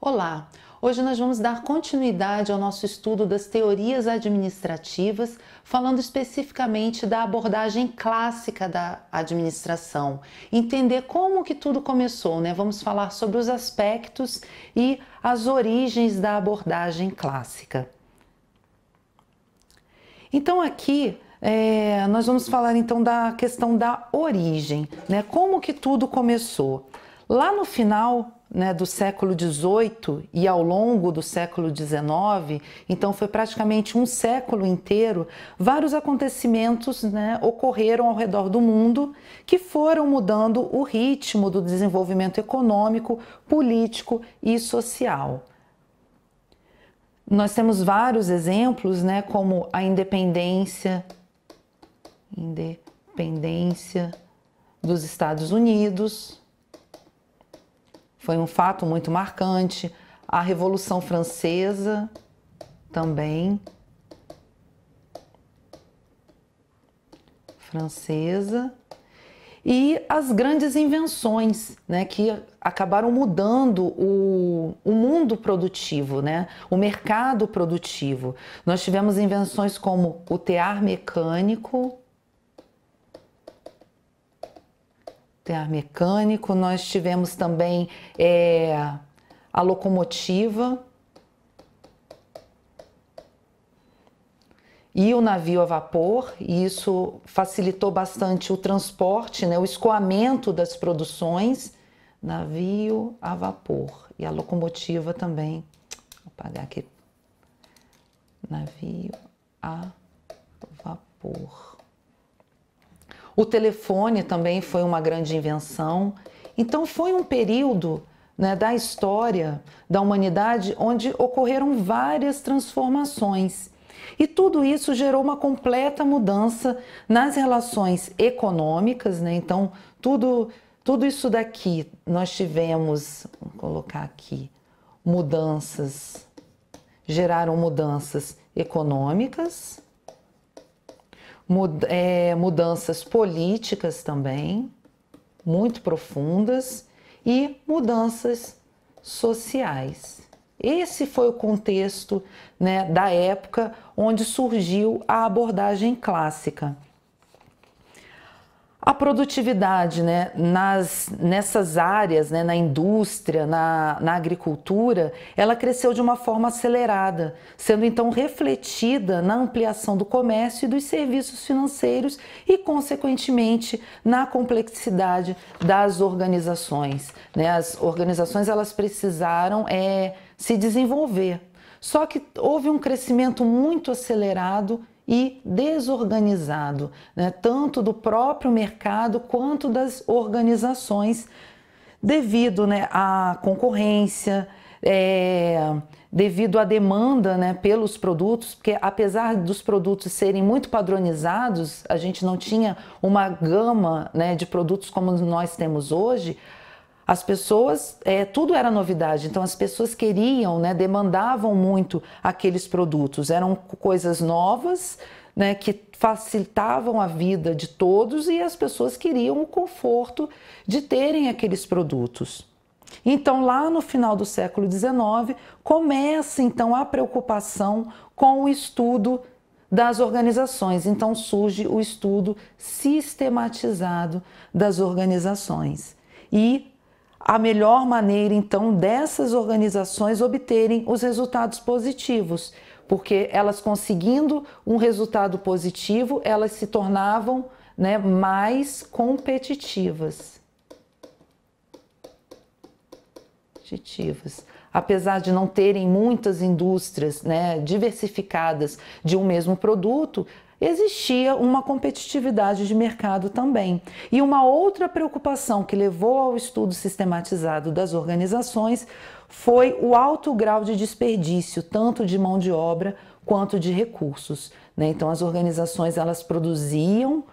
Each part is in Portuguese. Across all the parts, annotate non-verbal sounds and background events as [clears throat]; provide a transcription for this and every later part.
Olá! Hoje nós vamos dar continuidade ao nosso estudo das teorias administrativas, falando especificamente da abordagem clássica da administração. Entender como que tudo começou, né? Vamos falar sobre os aspectos e as origens da abordagem clássica. Então aqui é, nós vamos falar então da questão da origem, né? Como que tudo começou? Lá no final né, do século XVIII e ao longo do século XIX, então foi praticamente um século inteiro, vários acontecimentos né, ocorreram ao redor do mundo que foram mudando o ritmo do desenvolvimento econômico, político e social. Nós temos vários exemplos, né, como a independência independência dos Estados Unidos. Foi um fato muito marcante. A Revolução Francesa também. Francesa. E as grandes invenções né, que acabaram mudando o, o mundo produtivo, né, o mercado produtivo. Nós tivemos invenções como o tear mecânico, tá, mecânico, nós tivemos também é, a locomotiva e o navio a vapor, e isso facilitou bastante o transporte, né, o escoamento das produções. Navio a vapor e a locomotiva também. Vou apagar aqui. Navio a vapor. O telefone também foi uma grande invenção. Então, foi um período né, da história da humanidade onde ocorreram várias transformações. E tudo isso gerou uma completa mudança nas relações econômicas, né? Então, tudo, tudo isso daqui nós tivemos, vou colocar aqui, mudanças, geraram mudanças econômicas, Mud é, mudanças políticas também, muito profundas, e mudanças sociais. Esse foi o contexto né, da época onde surgiu a abordagem clássica. A produtividade né, nas, nessas áreas, né, na indústria, na, na agricultura, ela cresceu de uma forma acelerada, sendo então refletida na ampliação do comércio e dos serviços financeiros e, consequentemente, na complexidade das organizações. Né? As organizações elas precisaram é, se desenvolver. Só que houve um crescimento muito acelerado e desorganizado, né, tanto do próprio mercado quanto das organizações, devido né, à concorrência, é, devido à demanda né, pelos produtos, porque apesar dos produtos serem muito padronizados, a gente não tinha uma gama né, de produtos como nós temos hoje, as pessoas, é, tudo era novidade, então as pessoas queriam, né, demandavam muito aqueles produtos. Eram coisas novas, né, que facilitavam a vida de todos e as pessoas queriam o conforto de terem aqueles produtos. Então, lá no final do século XIX, começa então a preocupação com o estudo das organizações. Então, surge o estudo sistematizado das organizações. E a melhor maneira então dessas organizações obterem os resultados positivos, porque elas conseguindo um resultado positivo, elas se tornavam né, mais competitivas. competitivas. Apesar de não terem muitas indústrias né, diversificadas de um mesmo produto, existia uma competitividade de mercado também. E uma outra preocupação que levou ao estudo sistematizado das organizações foi o alto grau de desperdício, tanto de mão de obra quanto de recursos. Né? Então as organizações elas produziam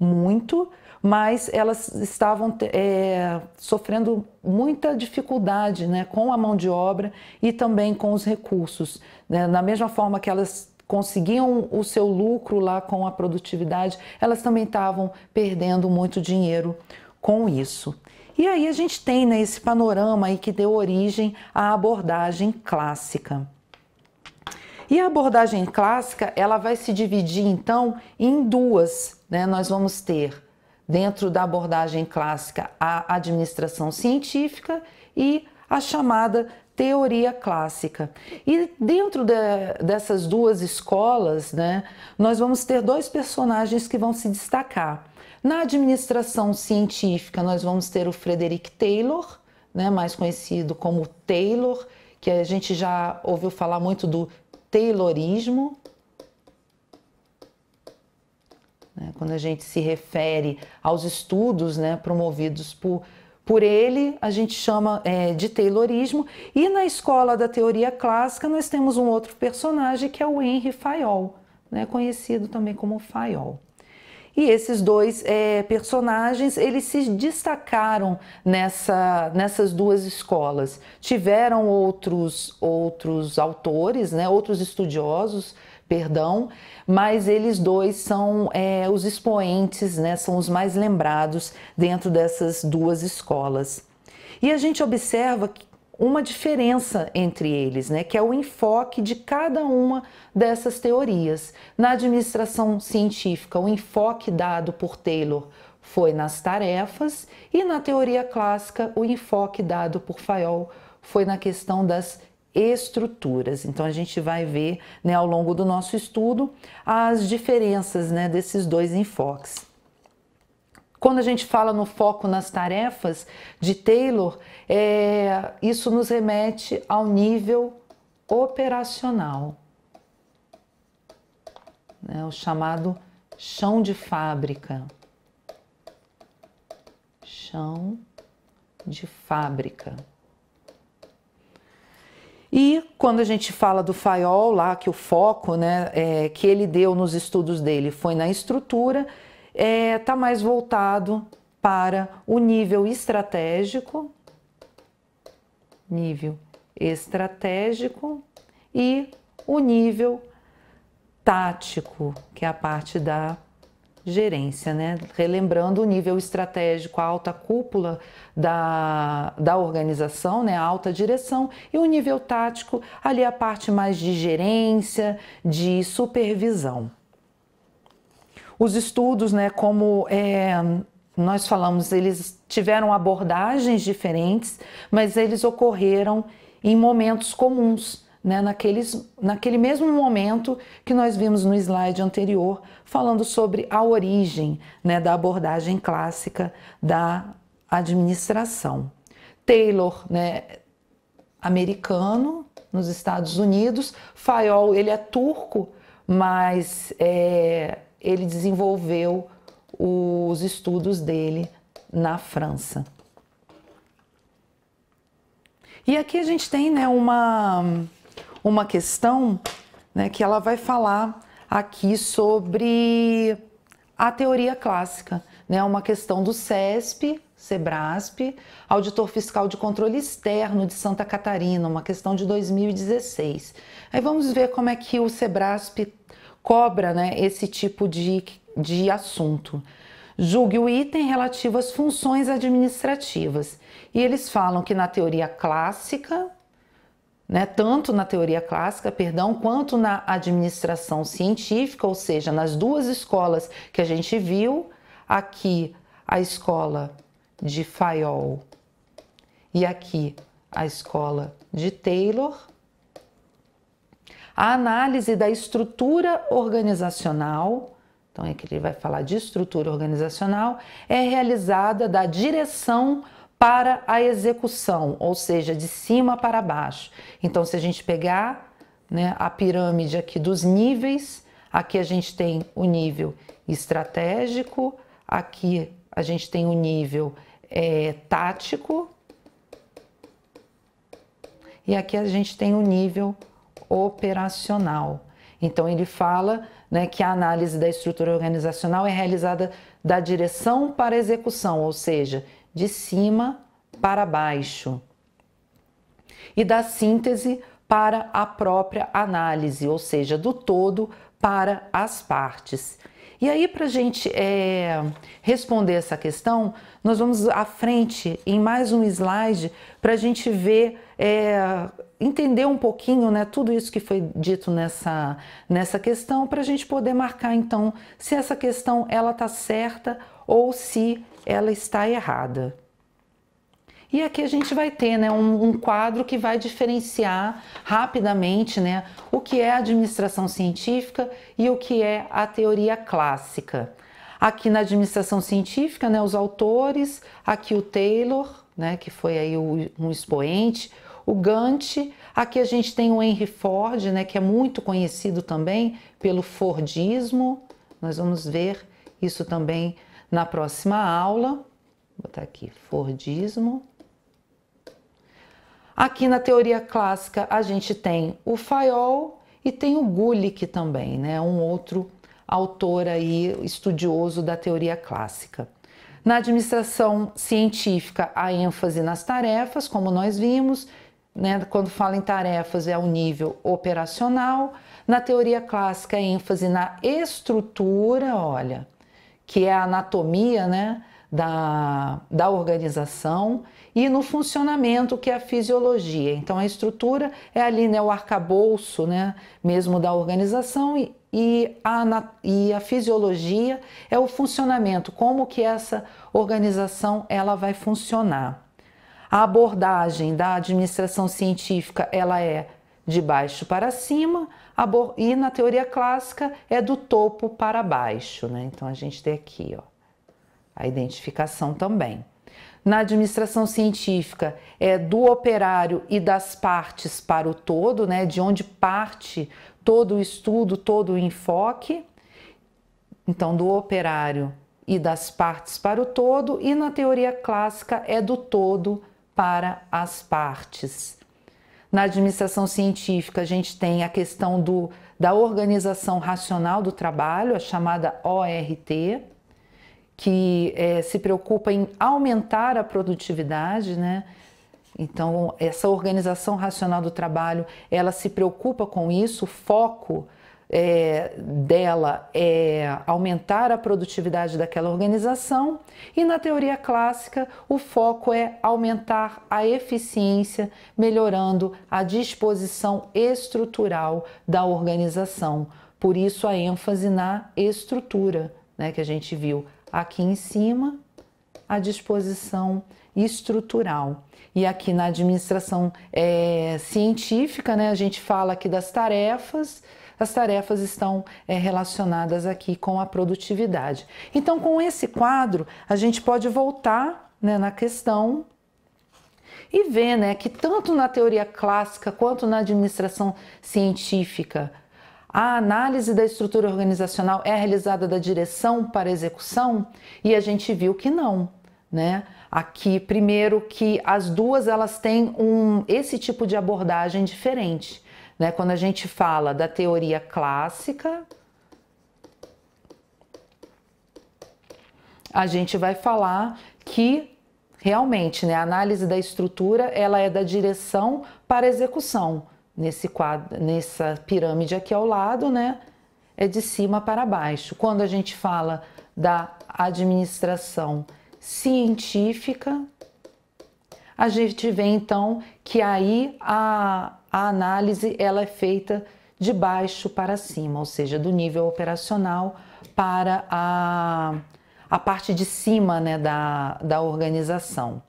muito, mas elas estavam é, sofrendo muita dificuldade né, com a mão de obra e também com os recursos. Né? mesma forma que elas conseguiam o seu lucro lá com a produtividade, elas também estavam perdendo muito dinheiro com isso. E aí a gente tem né, esse panorama aí que deu origem à abordagem clássica. E a abordagem clássica ela vai se dividir então em duas. Né? Nós vamos ter dentro da abordagem clássica a administração científica e a chamada teoria clássica. E dentro de, dessas duas escolas, né, nós vamos ter dois personagens que vão se destacar. Na administração científica, nós vamos ter o Frederick Taylor, né, mais conhecido como Taylor, que a gente já ouviu falar muito do Taylorismo, né, quando a gente se refere aos estudos né, promovidos por por ele, a gente chama é, de Taylorismo. E na escola da teoria clássica, nós temos um outro personagem que é o Henry Fayol, né, conhecido também como Fayol. E esses dois é, personagens, eles se destacaram nessa, nessas duas escolas. Tiveram outros, outros autores, né, outros estudiosos, perdão, mas eles dois são é, os expoentes, né, são os mais lembrados dentro dessas duas escolas. E a gente observa uma diferença entre eles, né, que é o enfoque de cada uma dessas teorias. Na administração científica, o enfoque dado por Taylor foi nas tarefas e na teoria clássica, o enfoque dado por Fayol foi na questão das estruturas. Então a gente vai ver né, ao longo do nosso estudo as diferenças né, desses dois enfoques. Quando a gente fala no foco nas tarefas de Taylor, é, isso nos remete ao nível operacional, né, o chamado chão de fábrica. Chão de fábrica. E quando a gente fala do Fayol lá, que o foco né, é, que ele deu nos estudos dele foi na estrutura, está é, tá mais voltado para o nível estratégico, nível estratégico e o nível tático, que é a parte da gerência, né? Relembrando o nível estratégico, a alta cúpula da, da organização, né? A alta direção e o nível tático, ali a parte mais de gerência, de supervisão. Os estudos, né? Como é, nós falamos, eles tiveram abordagens diferentes, mas eles ocorreram em momentos comuns né, naqueles, naquele mesmo momento que nós vimos no slide anterior, falando sobre a origem né, da abordagem clássica da administração. Taylor, né, americano, nos Estados Unidos, Fayol, ele é turco, mas é, ele desenvolveu os estudos dele na França. E aqui a gente tem né, uma uma questão né, que ela vai falar aqui sobre a teoria clássica, né, uma questão do CESP, SEBRASP, Auditor Fiscal de Controle Externo de Santa Catarina, uma questão de 2016. Aí vamos ver como é que o SEBRASP cobra né, esse tipo de, de assunto. Julgue o item relativo às funções administrativas. E eles falam que na teoria clássica né, tanto na teoria clássica, perdão, quanto na administração científica, ou seja, nas duas escolas que a gente viu, aqui a escola de Fayol e aqui a escola de Taylor, a análise da estrutura organizacional, então é que ele vai falar de estrutura organizacional, é realizada da direção organizacional para a execução, ou seja, de cima para baixo. Então, se a gente pegar né, a pirâmide aqui dos níveis, aqui a gente tem o nível estratégico, aqui a gente tem o nível é, tático e aqui a gente tem o nível operacional. Então, ele fala né, que a análise da estrutura organizacional é realizada da direção para a execução, ou seja, de cima para baixo, e da síntese para a própria análise, ou seja, do todo para as partes. E aí, para a gente é, responder essa questão, nós vamos à frente em mais um slide para a gente ver, é, entender um pouquinho né, tudo isso que foi dito nessa, nessa questão, para a gente poder marcar então se essa questão ela está certa ou se ela está errada. E aqui a gente vai ter né, um, um, quadro que vai diferenciar rapidamente né, o que é a administração científica e o que é a teoria clássica. Aqui na administração científica, né, os autores, aqui o Taylor, né, que foi aí o, um expoente, o Gantt, aqui a gente tem o Henry Ford, né, que é muito conhecido também pelo Fordismo, nós vamos ver isso também na próxima aula, vou botar aqui Fordismo. Aqui na teoria clássica a gente tem o Fayol e tem o Gulick também, né? Um outro autor aí estudioso da teoria clássica. Na administração científica, a ênfase nas tarefas, como nós vimos, né? quando fala em tarefas é o nível operacional. Na teoria clássica, a ênfase na estrutura, olha, que é a anatomia né, da, da organização, e no funcionamento, que é a fisiologia. Então, a estrutura é ali né, o arcabouço né, mesmo da organização e, e, a, e a fisiologia é o funcionamento, como que essa organização ela vai funcionar. A abordagem da administração científica ela é de baixo para cima, e na teoria clássica é do topo para baixo, né? Então a gente tem aqui, ó, a identificação também. Na administração científica é do operário e das partes para o todo, né? De onde parte todo o estudo, todo o enfoque. Então, do operário e das partes para o todo, e na teoria clássica é do todo para as partes. Na administração científica, a gente tem a questão do, da organização racional do trabalho, a chamada ORT, que é, se preocupa em aumentar a produtividade, né? Então, essa organização racional do trabalho, ela se preocupa com isso, o foco é, dela é aumentar a produtividade daquela organização, e na teoria clássica, o foco é aumentar a eficiência, melhorando a disposição estrutural da organização. Por isso, a ênfase na estrutura, né, que a gente viu aqui em cima, a disposição estrutural. E aqui na administração é, científica, né, a gente fala aqui das tarefas as tarefas estão é, relacionadas aqui com a produtividade. Então, com esse quadro, a gente pode voltar né, na questão e ver né, que tanto na teoria clássica quanto na administração científica, a análise da estrutura organizacional é realizada da direção para execução e a gente viu que não, né? Aqui primeiro que as duas elas têm um esse tipo de abordagem diferente. Né? Quando a gente fala da teoria clássica, a gente vai falar que realmente né, a análise da estrutura ela é da direção para execução. Nesse quadro, nessa pirâmide aqui ao lado, né? É de cima para baixo. Quando a gente fala da administração científica, a gente vê então que aí a, a análise ela é feita de baixo para cima, ou seja, do nível operacional para a, a parte de cima né, da, da organização.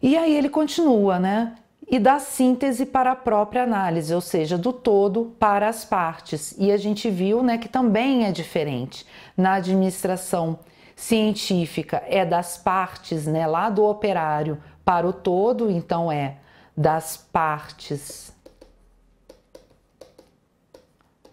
E aí ele continua, né? E da síntese para a própria análise, ou seja, do todo para as partes. E a gente viu né, que também é diferente. Na administração científica é das partes, né, lá do operário para o todo, então é das partes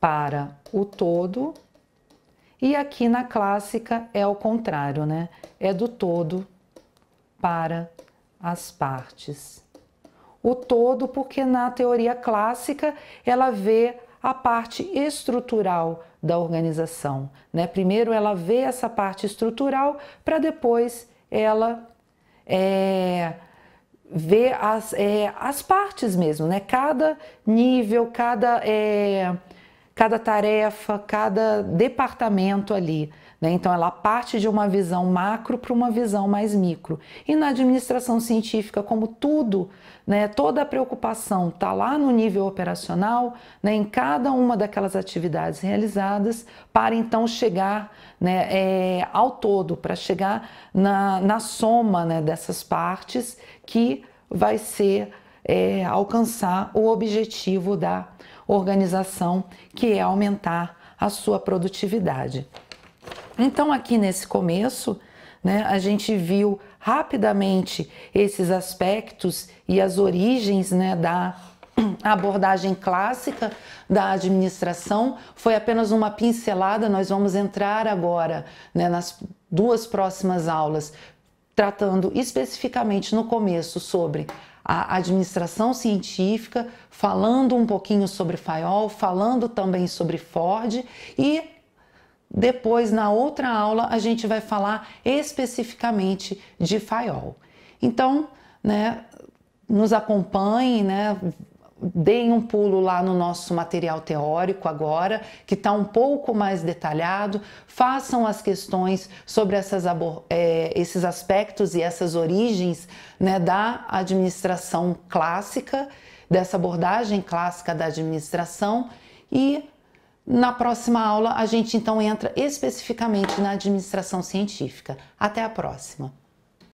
para o todo. E aqui na clássica é o contrário, né? É do todo para as partes. O todo, porque na teoria clássica ela vê a parte estrutural da organização. Né? Primeiro ela vê essa parte estrutural para depois ela é, ver as, é, as partes mesmo, né? Cada nível, cada, é, cada tarefa, cada departamento ali. Né? Então, ela parte de uma visão macro para uma visão mais micro. E na administração científica, como tudo, né, toda a preocupação está lá no nível operacional, né, em cada uma daquelas atividades realizadas, para então chegar né, é, ao todo, para chegar na, na soma né, dessas partes que vai ser é, alcançar o objetivo da organização, que é aumentar a sua produtividade. Então, aqui nesse começo, né, a gente viu rapidamente esses aspectos e as origens né, da [clears throat] abordagem clássica da administração. Foi apenas uma pincelada, nós vamos entrar agora né, nas duas próximas aulas, tratando especificamente no começo sobre a administração científica, falando um pouquinho sobre Fayol, falando também sobre Ford e depois, na outra aula, a gente vai falar especificamente de FAIOL. Então, né, nos acompanhem, né, deem um pulo lá no nosso material teórico agora, que está um pouco mais detalhado, façam as questões sobre essas, é, esses aspectos e essas origens né, da administração clássica, dessa abordagem clássica da administração e na próxima aula, a gente então entra especificamente na administração científica. Até a próxima!